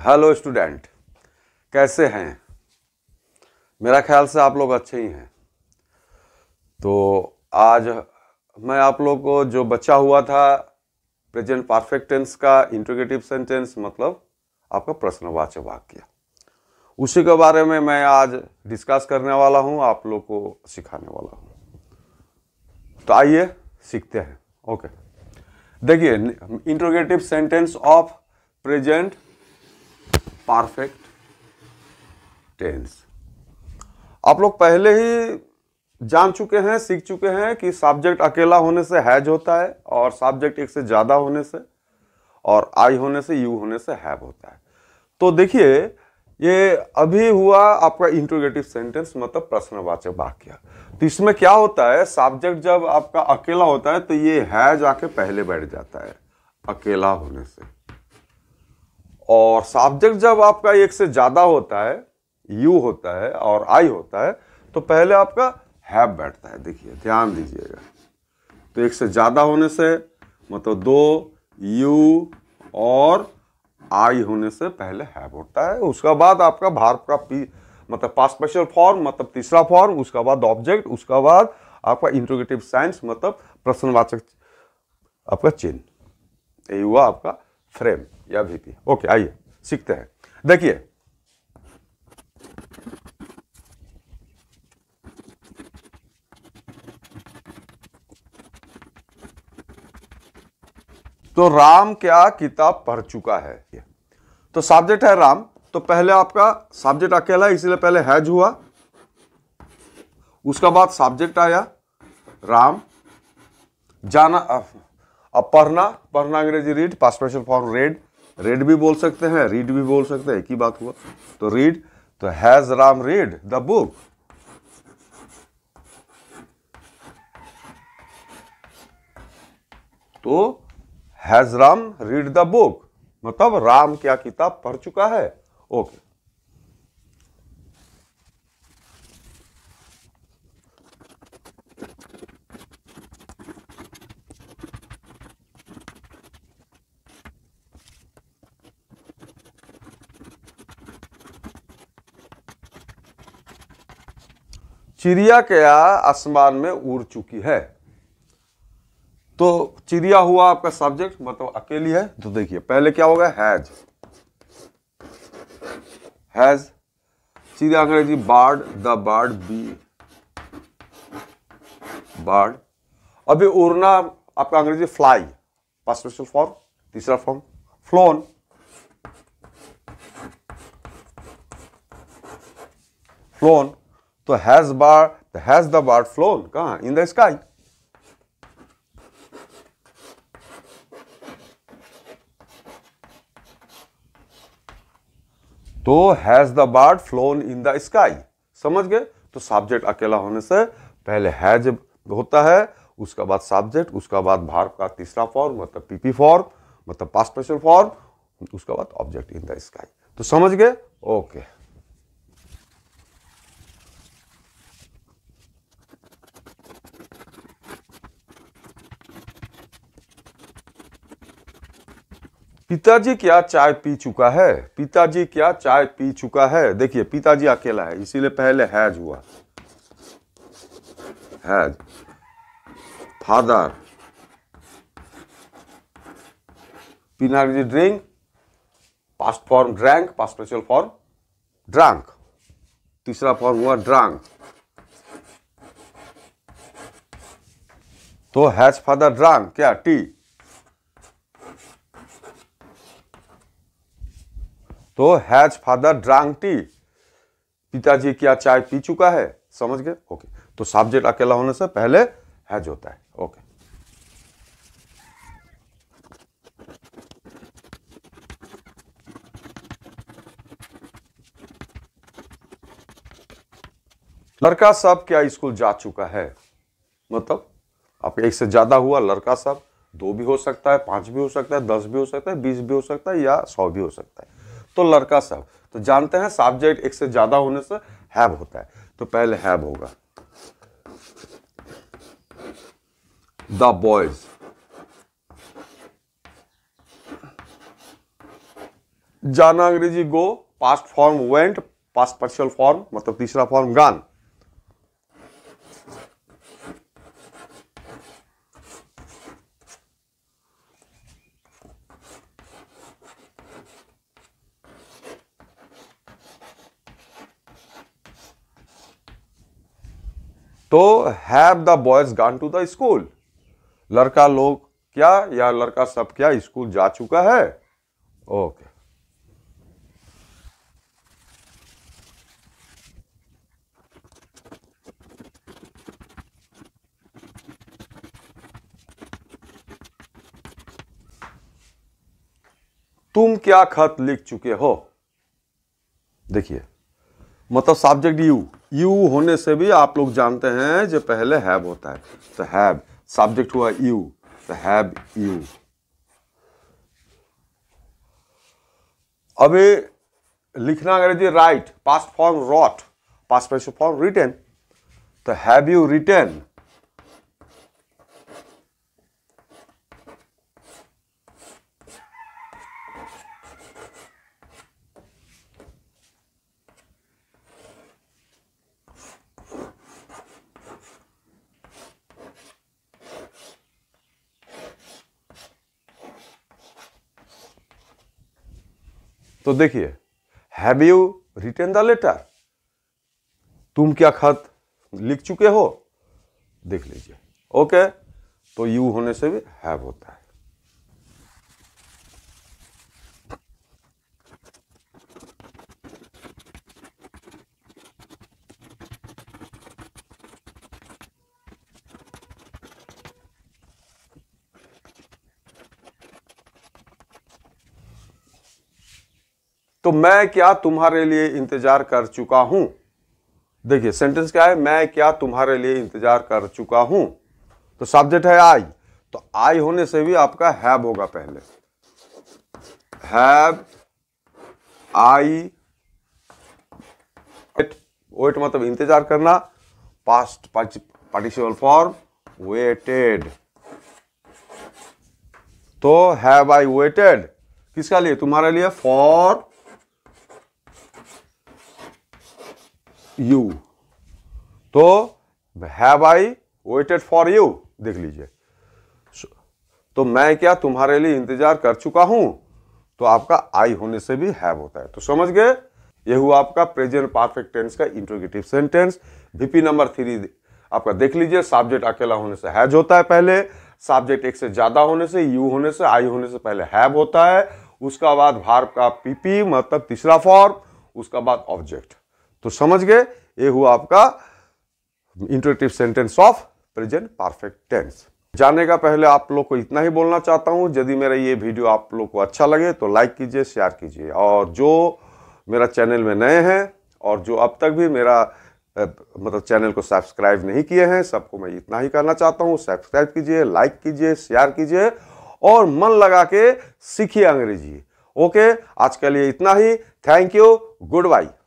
hello student कैसे हैं मेरा ख्याल से आप लोग अच्छे ही हैं तो आज मैं आप लोग को जो बचा हुआ था प्रेजेंट परफेक्ट टेंस का इंट्रोगेटिव सेंटेंस मतलब आपका प्रश्नवाच्य वाक्य उसी के बारे में मैं आज डिस्कस करने वाला हूं आप लोग को सिखाने वाला हूं तो आइए सीखते हैं ओके देखिए interrogative sentence of present perfect tense आप लोग पहले ही जान चुके हैं सीख चुके हैं कि सब्जेक्ट अकेला होने से हैज होता है और सब्जेक्ट एक से ज़्यादा होने से और आई होने से यू होने से हैव होता है तो देखिए ये अभी हुआ आपका इंट्रोगेटिव सेंटेंस मतलब प्रश्नवाचक वाक्य तो इसमें क्या होता है सब्जेक्ट जब आपका अकेला होता है तो ये हैज आके पहले बैठ जाता है अकेला होने से और सब्जेक्ट जब आपका एक से ज़्यादा होता है यू होता है और आई होता है तो पहले आपका हैव बैठता है देखिए ध्यान दीजिएगा तो एक से ज़्यादा होने से मतलब दो यू और आई होने से पहले हैव होता है उसका बाद आपका भार का पी मतलब पास स्पेशल फॉर्म मतलब तीसरा फॉर्म उसका बाद ऑब्जेक्ट उसका बाद आपका इंट्रोगेटिव साइंस मतलब प्रश्नवाचक आपका चिन्ह यही हुआ आपका फ्रेम या वीपी ओके आइए सीखते हैं देखिए तो राम क्या किताब पढ़ चुका है तो सब्जेक्ट है राम तो पहले आपका सब्जेक्ट अकेला इसलिए पहले हैज हुआ उसका बाद सब्जेक्ट आया राम जाना अब पढ़ना पढ़ना अंग्रेजी read past special for read read भी बोल सकते हैं रीड भी बोल सकते हैं एक ही बात हुआ तो रीड तो has Ram read the book तो has Ram read the book मतलब राम क्या किताब पढ़ चुका है ओके चिड़िया क्या आसमान में उड़ चुकी है तो चिड़िया हुआ आपका सब्जेक्ट मतलब अकेली है तो देखिए पहले क्या होगा हैज हैज चिड़िया अंग्रेजी bird the bird be bird अभी उड़ना आपका अंग्रेजी फ्लाई स्पेशल फॉर्म तीसरा फॉर्म फ्लोन फ्लोन तो has bird has the bird flown कहा इन द स्काई तो has the bird flown in the sky समझ गए तो सब्जेक्ट अकेला होने से पहले हैज होता है उसका बाद सब्जेक्ट उसका बाद भारत का तीसरा फॉर्म मतलब पीपी फॉर्म मतलब पास्ट स्पेशल फॉर्म उसका बाद ऑब्जेक्ट इन द स्काई तो समझ गए ओके पिताजी क्या चाय पी चुका है पिताजी क्या चाय पी चुका है देखिए पिताजी अकेला है इसीलिए पहले हैज हुआ हैज फादर पिना drink past form drank past special form drank तीसरा फॉर्म हुआ ड्रांक तो हैज फादर ड्रांक क्या टी तो हैज फादर ड्रांग टी पिताजी क्या चाय पी चुका है समझ गए ओके तो सब्जेक्ट अकेला होने से पहले हैज होता है ओके लड़का साहब क्या स्कूल जा चुका है मतलब आप एक से ज्यादा हुआ लड़का साहब दो भी हो सकता है पांच भी हो सकता है दस भी हो सकता है बीस भी हो सकता है या सौ भी हो सकता है तो लड़का सब तो जानते हैं सब्जेक्ट एक से ज्यादा होने से हैव होता है तो पहले हैव होगा द बॉयज जाना अंग्रेजी go past form went past participle form मतलब तीसरा फॉर्म गान तो have the boys gone to the school लड़का लोग क्या या लड़का सब क्या स्कूल जा चुका है ओके तुम क्या खत लिख चुके हो देखिए मतलब सब्जेक्ट यू यू होने से भी आप लोग जानते हैं जो पहले हैव होता है तो हैव सब्जेक्ट हुआ यू तो हैव यू अभी लिखना अगर जी write past form wrote past form written तो हैव यू रिटेन तो देखिए have you written the letter तुम क्या खत लिख चुके हो देख लीजिए ओके तो यू होने से भी हैव होता है तो मैं क्या तुम्हारे लिए इंतजार कर चुका हूं देखिए सेंटेंस क्या है मैं क्या तुम्हारे लिए इंतजार कर चुका हूं तो सब्जेक्ट है आई तो आई होने से भी आपका हैव होगा पहले हैव आई वेट मतलब इंतजार करना पास्ट पार्टिसिपल फॉर्म वेटेड तो हैव आई वेटेड किसका लिए तुम्हारे लिए फॉर यू तो have I waited for you देख लीजिए तो मैं क्या तुम्हारे लिए इंतजार कर चुका हूं तो आपका आई होने से भी हैव होता है तो समझ गए यह हुआ आपका प्रेजेंट परफेक्ट टेंस का interrogative sentence VP number three आपका देख लीजिए सब्जेक्ट अकेला होने से हैज होता है पहले सब्जेक्ट एक से ज़्यादा होने से यू होने से आई होने से पहले हैव होता है उसका बाद भार का पीपी मतलब तीसरा फॉर्म उसका बाद ऑब्जेक्ट तो समझ गए ये हुआ आपका interrogative sentence of present perfect tense जाने का पहले आप लोग को इतना ही बोलना चाहता हूँ यदि मेरा ये वीडियो आप लोग को अच्छा लगे तो लाइक कीजिए शेयर कीजिए और जो मेरा चैनल में नए हैं और जो अब तक भी मेरा मतलब चैनल को सब्सक्राइब नहीं किए हैं सबको मैं इतना ही करना चाहता हूँ सब्सक्राइब कीजिए लाइक कीजिए शेयर कीजिए और मन लगा के सीखिए अंग्रेजी ओके आज के लिए इतना ही थैंक यू गुड बाई